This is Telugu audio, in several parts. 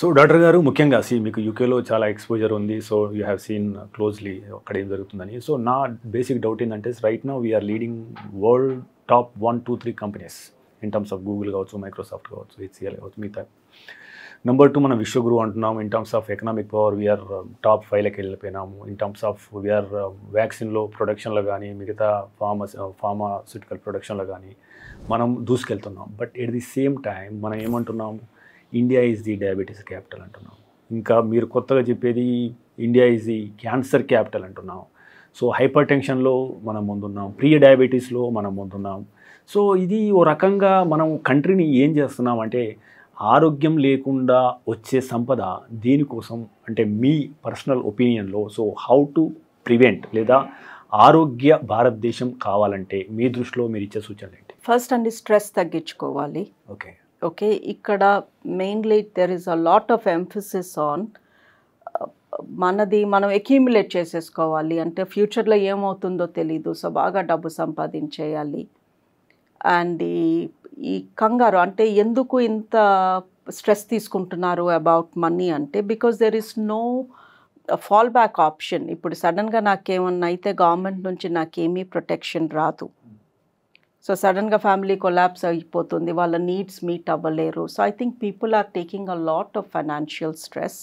సో డాక్టర్ గారు ముఖ్యంగా సి మీకు యూకేలో చాలా ఎక్స్పోజర్ ఉంది so you have seen closely అక్కడ ఏం జరుగుతుందని సో నా బేసిక్ డౌట్ ఏంటంటే రైట్ నా we're leading world top one two three companies in terms of Google కావచ్చు మైక్రోసాఫ్ట్ కావచ్చు హెచ్సిఎల్ కావచ్చు మిగతా నెంబర్ టూ మనం విశ్వగురు అంటున్నాం in terms of economic power we're top ఫైవ్లకి వెళ్ళిపోయినాము ఇన్ టర్మ్స్ ఆఫ్ వీఆర్ వ్యాక్సిన్లో ప్రొడక్షన్లో కానీ మిగతా ఫార్మా ఫార్మాసిటికల్ ప్రొడక్షన్లో కానీ మనం దూసుకెళ్తున్నాం but at the same time మనం ఏమంటున్నాము India is the diabetes capital అంటున్నాం ఇంకా మీరు కొత్తగా చెప్పేది India is the cancer capital అంటున్నాం సో హైపర్ టెన్షన్లో మనం ముందున్నాం ప్రీ డయాబెటీస్లో మనం ముందున్నాం సో ఇది ఓ రకంగా మనం కంట్రీని ఏం చేస్తున్నాం అంటే ఆరోగ్యం లేకుండా వచ్చే సంపద దేనికోసం అంటే మీ పర్సనల్ ఒపీనియన్లో సో హౌ టు ప్రివెంట్ లేదా ఆరోగ్య భారతదేశం కావాలంటే మీ దృష్టిలో మీరు ఇచ్చే సూచనలు ఏంటి ఫస్ట్ అండి స్ట్రెస్ తగ్గించుకోవాలి ఓకే ఓకే ఇక్కడ mainly there is a lot of emphasis on మనది మనం ఎక్యూములేట్ చేసేసుకోవాలి అంటే ఫ్యూచర్లో ఏమవుతుందో తెలీదు సో బాగా డబ్బు సంపాదించేయాలి అండ్ ఈ కంగారు అంటే ఎందుకు ఇంత స్ట్రెస్ తీసుకుంటున్నారు అబౌట్ మనీ అంటే because there is no fall back option ఇప్పుడు సడన్గా నాకేమన్నా అయితే గవర్నమెంట్ నుంచి నాకేమీ ప్రొటెక్షన్ రాదు సో సడన్గా ఫ్యామిలీ కొలాప్స్ అయిపోతుంది వాళ్ళ నీడ్స్ మీట్ అవ్వలేరు so I think people are taking a lot of financial stress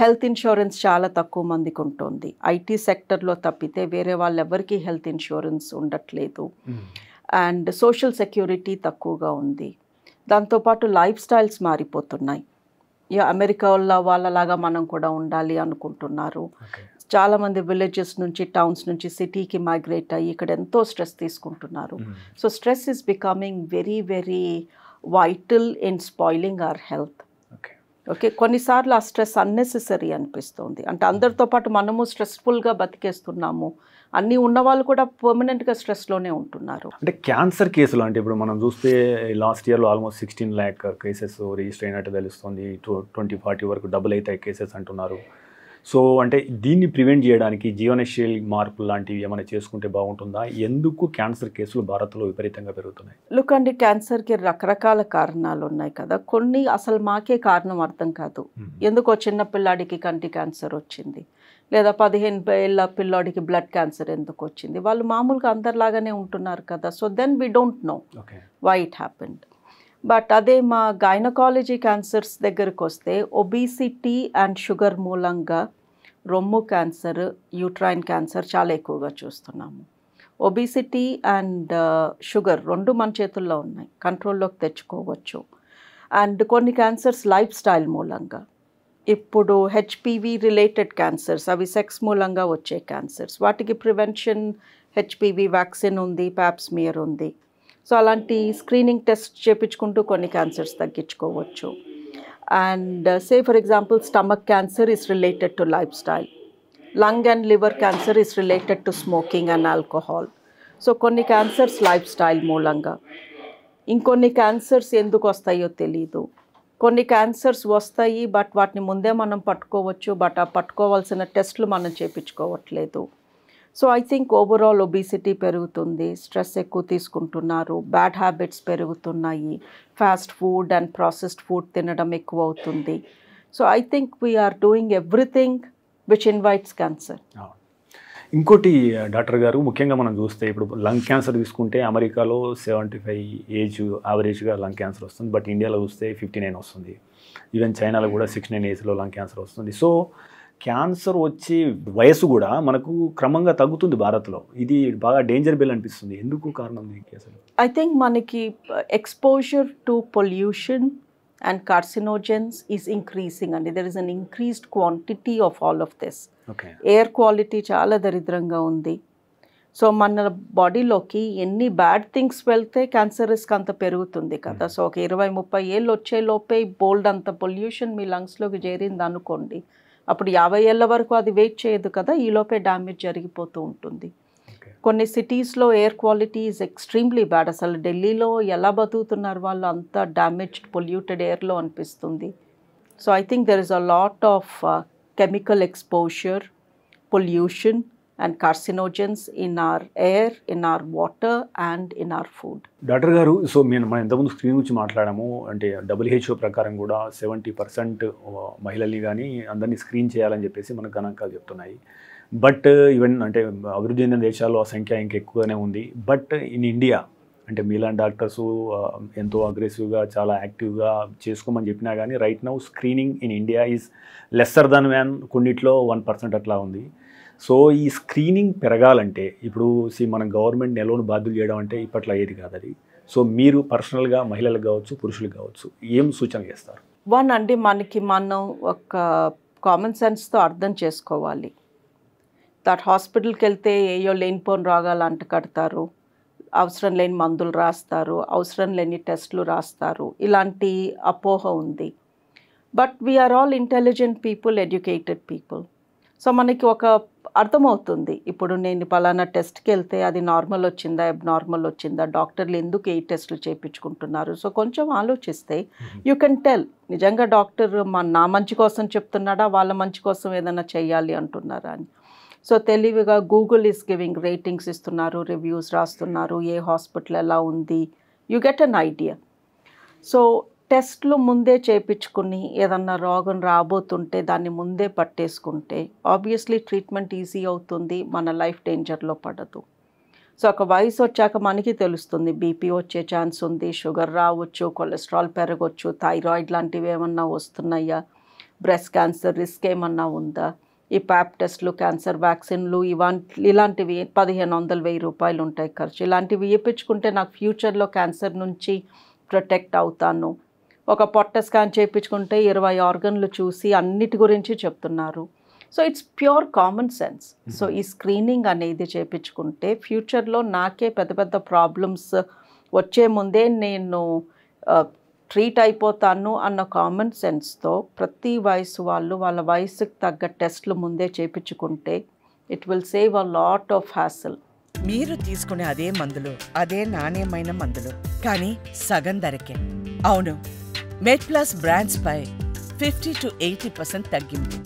health insurance చాలా తక్కువ మందికి ఉంటుంది ఐటీ సెక్టర్లో తప్పితే వేరే వాళ్ళు ఎవరికి హెల్త్ ఇన్సూరెన్స్ ఉండట్లేదు అండ్ సోషల్ సెక్యూరిటీ తక్కువగా ఉంది దాంతోపాటు లైఫ్ స్టైల్స్ మారిపోతున్నాయి అమెరికా వాళ్ళ వాళ్ళలాగా మనం కూడా ఉండాలి అనుకుంటున్నారు చాలామంది విలేజెస్ నుంచి టౌన్స్ నుంచి సిటీకి మైగ్రేట్ అయ్యి ఇక్కడ ఎంతో స్ట్రెస్ తీసుకుంటున్నారు so stress is becoming very very vital in spoiling our health okay కొన్నిసార్లు ఆ స్ట్రెస్ అన్నెసెసరీ అనిపిస్తుంది అంటే అందరితో పాటు మనము స్ట్రెస్ఫుల్గా బతికేస్తున్నాము అన్నీ ఉన్న వాళ్ళు కూడా పర్మనెంట్గా స్ట్రెస్లోనే ఉంటున్నారు అంటే క్యాన్సర్ కేసులు అంటే ఇప్పుడు మనం చూస్తే లాస్ట్ ఇయర్లో almost sixteen lakh cases register అయినట్టు తెలుస్తుంది ట్వంటీ ఫార్టీ వరకు డబుల్ అవుతాయి కేసెస్ అంటున్నారు సో అంటే దీన్ని ప్రివెంట్ చేయడానికి జీవనశైలి మార్పులు లాంటివి ఏమైనా చేసుకుంటే బాగుంటుందా ఎందుకు క్యాన్సర్ కేసులు భారత్లో విపరీతంగా పెరుగుతున్నాయి లుక్ అండి క్యాన్సర్కి రకరకాల కారణాలు ఉన్నాయి కదా కొన్ని అసలు మాకే కారణం అర్థం కాదు ఎందుకో చిన్న పిల్లాడికి కంటి క్యాన్సర్ వచ్చింది లేదా పదిహేను ఏళ్ళ పిల్లాడికి బ్లడ్ క్యాన్సర్ ఎందుకు వచ్చింది వాళ్ళు మామూలుగా అందరిలాగానే ఉంటున్నారు కదా so then we don't know why it happened but అదే మా గైనకాలజీ క్యాన్సర్స్ దగ్గరకు వస్తే ఒబీసిటీ అండ్ షుగర్ మూలంగా రొమ్ము క్యాన్సర్ యూట్రైన్ క్యాన్సర్ చాలా ఎక్కువగా చూస్తున్నాము ఒబీసిటీ అండ్ షుగర్ రెండు మన చేతుల్లో ఉన్నాయి కంట్రోల్లోకి తెచ్చుకోవచ్చు అండ్ కొన్ని క్యాన్సర్స్ లైఫ్ స్టైల్ మూలంగా ఇప్పుడు హెచ్పివి రిలేటెడ్ క్యాన్సర్స్ అవి సెక్స్ మూలంగా వచ్చే క్యాన్సర్స్ వాటికి ప్రివెన్షన్ హెచ్పివి వ్యాక్సిన్ ఉంది ప్యాప్స్మియర్ ఉంది సో అలాంటి స్క్రీనింగ్ టెస్ట్ చేయించుకుంటూ కొన్ని క్యాన్సర్స్ తగ్గించుకోవచ్చు and say for example stomach cancer is related to lifestyle lung and liver cancer is related to smoking and alcohol so కొన్ని క్యాన్సర్స్ లైఫ్ స్టైల్ మూలంగా ఇంకొన్ని క్యాన్సర్స్ ఎందుకు వస్తాయో తెలీదు కొన్ని క్యాన్సర్స్ వస్తాయి బట్ వాటిని ముందే మనం పట్టుకోవచ్చు బట్ ఆ పట్టుకోవాల్సిన టెస్ట్లు మనం చేయించుకోవట్లేదు so I think overall obesity పెరుగుతుంది స్ట్రెస్ ఎక్కువ తీసుకుంటున్నారు బ్యాడ్ హ్యాబిట్స్ పెరుగుతున్నాయి fast food and processed food తినడం ఎక్కువ అవుతుంది so I think we're doing everything which invites cancer ఇంకోటి డాక్టర్ గారు ముఖ్యంగా మనం చూస్తే ఇప్పుడు లంగ్ క్యాన్సర్ తీసుకుంటే అమెరికాలో సెవెంటీ ఫైవ్ ఏజ్ యావరేజ్గా లంగ్ క్యాన్సర్ వస్తుంది బట్ ఇండియాలో చూస్తే ఫిఫ్టీ నైన్ వస్తుంది ఈవెన్ చైనాలో కూడా సిక్స్టీ నైన్ ఏజ్లో లంగ్ క్యాన్సర్ వస్తుంది సో క్యాన్సర్ వచ్చే వయసు కూడా మనకు క్రమంగా తగ్గుతుంది భారత్లో ఇది బాగా డేంజర్ బిల్ అనిపిస్తుంది ఎందుకు కారణం అసలు ఐ థింక్ మనకి exposure to pollution and carcinogens is increasing అండి there is an increased quantity of all of this air quality చాలా దరిద్రంగా ఉంది సో మన బాడీలోకి ఎన్ని బ్యాడ్ థింగ్స్ వెళ్తే క్యాన్సర్ రిస్క్ అంత పెరుగుతుంది కదా సో hmm. ఒక ఇరవై ముప్పై ఏళ్ళు వచ్చేలోపే బోల్డ్ అంత పొల్యూషన్ మీ లంగ్స్లోకి చేరింది అనుకోండి అప్పుడు యాభై ఏళ్ళ వరకు అది వెయిట్ చేయదు కదా ఈలోపే డ్యామేజ్ జరిగిపోతూ ఉంటుంది కొన్ని సిటీస్లో air quality is extremely bad అసలు ఢిల్లీలో ఎలా బతుకుతున్నారు వాళ్ళు అంతా డ్యామేజ్డ్ పొల్యూటెడ్ ఎయిర్లో అనిపిస్తుంది so I think there is a lot of chemical exposure pollution and carcinogens in our air in our water and in our food doctor గారు సో మేము మనం ఇంతకుముందు స్క్రీన్ గురించి మాట్లాడాము అంటే డబ్ల్యూహెచ్ఓ ప్రకారం కూడా సెవెంటీ పర్సెంట్ మహిళల్ని కానీ అందరినీ స్క్రీన్ చేయాలని చెప్పేసి మనకు గణాంకాలు చెప్తున్నాయి బట్ ఈవెన్ అంటే అభివృద్ధి చెందిన దేశాల్లో ఆ సంఖ్య ఇంకా ఎక్కువగానే ఉంది బట్ ఇన్ ఇండియా అంటే మీలాంటి డాక్టర్స్ ఎంతో అగ్రెసివ్గా చాలా యాక్టివ్గా చేసుకోమని చెప్పినా కానీ right now screening in India is lesser than one కొన్నిట్లో వన్ పర్సెంట్ అట్లా ఉంది సో ఈ స్క్రీనింగ్ పెరగాలంటే ఇప్పుడు సి మన గవర్నమెంట్ నెలను బాధ్యులు చేయడం అంటే ఇప్పట్లో ఏది కాదు అది సో మీరు పర్సనల్గా మహిళలకు కావచ్చు పురుషులకు కావచ్చు ఏం సూచన చేస్తారు వన్ అండి మనకి మనం ఒక కామన్ సెన్స్తో అర్థం చేసుకోవాలి దట్ హాస్పిటల్కి వెళ్తే ఏయో పోన్ రోగాలు అంట కడతారు అవసరం లేని మందులు రాస్తారు అవసరం లేని టెస్టులు రాస్తారు ఇలాంటి అపోహ ఉంది but we're all intelligent people educated people so మనకి ఒక అర్థమవుతుంది ఇప్పుడు నేను పలానా టెస్ట్కి వెళ్తే అది నార్మల్ వచ్చిందా నార్మల్ వచ్చిందా డాక్టర్లు ఎందుకు ఏ టెస్టులు చేయించుకుంటున్నారు సో కొంచెం ఆలోచిస్తే యూ కెన్ టెల్ నిజంగా డాక్టర్ మా నా మంచి కోసం చెప్తున్నాడా వాళ్ళ మంచి కోసం ఏదైనా చేయాలి అంటున్నారా అని సో తెలివిగా గూగుల్ ఈస్ గివింగ్ రేటింగ్స్ ఇస్తున్నారు రివ్యూస్ రాస్తున్నారు ఏ హాస్పిటల్ ఎలా ఉంది you get an idea so టెస్ట్లు ముందే చేయించుకుని ఏదన్నా రోగం రాబోతుంటే దాన్ని ముందే పట్టేసుకుంటే ఆబ్వియస్లీ ట్రీట్మెంట్ ఈజీ అవుతుంది మన లైఫ్ డేంజర్లో పడదు సో ఒక వయసు వచ్చాక మనకి తెలుస్తుంది బీపీ వచ్చే ఛాన్స్ ఉంది షుగర్ రావచ్చు కొలెస్ట్రాల్ పెరగవచ్చు థైరాయిడ్ లాంటివి ఏమన్నా వస్తున్నాయా బ్రెస్ట్ క్యాన్సర్ రిస్క్ ఏమన్నా ఉందా ఈ ప్యాప్ టెస్ట్లు క్యాన్సర్ వ్యాక్సిన్లు ఇవాంటి ఇలాంటివి పదిహేను వందలు వెయ్యి రూపాయలు ఉంటాయి ఖర్చు ఇలాంటివి ఇప్పించుకుంటే నాకు ఫ్యూచర్లో క్యాన్సర్ నుంచి ప్రొటెక్ట్ అవుతాను ఒక పొట్ట స్కాన్ చేయించుకుంటే ఇరవై ఆర్గన్లు చూసి అన్నిటి గురించి చెప్తున్నారు so it's pure common sense so ఈ స్క్రీనింగ్ అనేది చేయించుకుంటే ఫ్యూచర్లో నాకే పెద్ద పెద్ద ప్రాబ్లమ్స్ వచ్చే ముందే నేను ట్రీట్ అయిపోతాను అన్న కామన్ సెన్స్తో ప్రతి వయసు వాళ్ళు వాళ్ళ వయసుకు తగ్గ టెస్ట్లు ముందే చేయించుకుంటే it will save a lot of hassle మీరు తీసుకునే అదే మందులు అదే నాణ్యమైన మందులు కానీ సగం ధరకే అవును మెడ్ ప్లస్ బ్రాండ్స్పై ఫిఫ్టీ టు ఎయిటీ పర్సెంట్ తగ్గింపు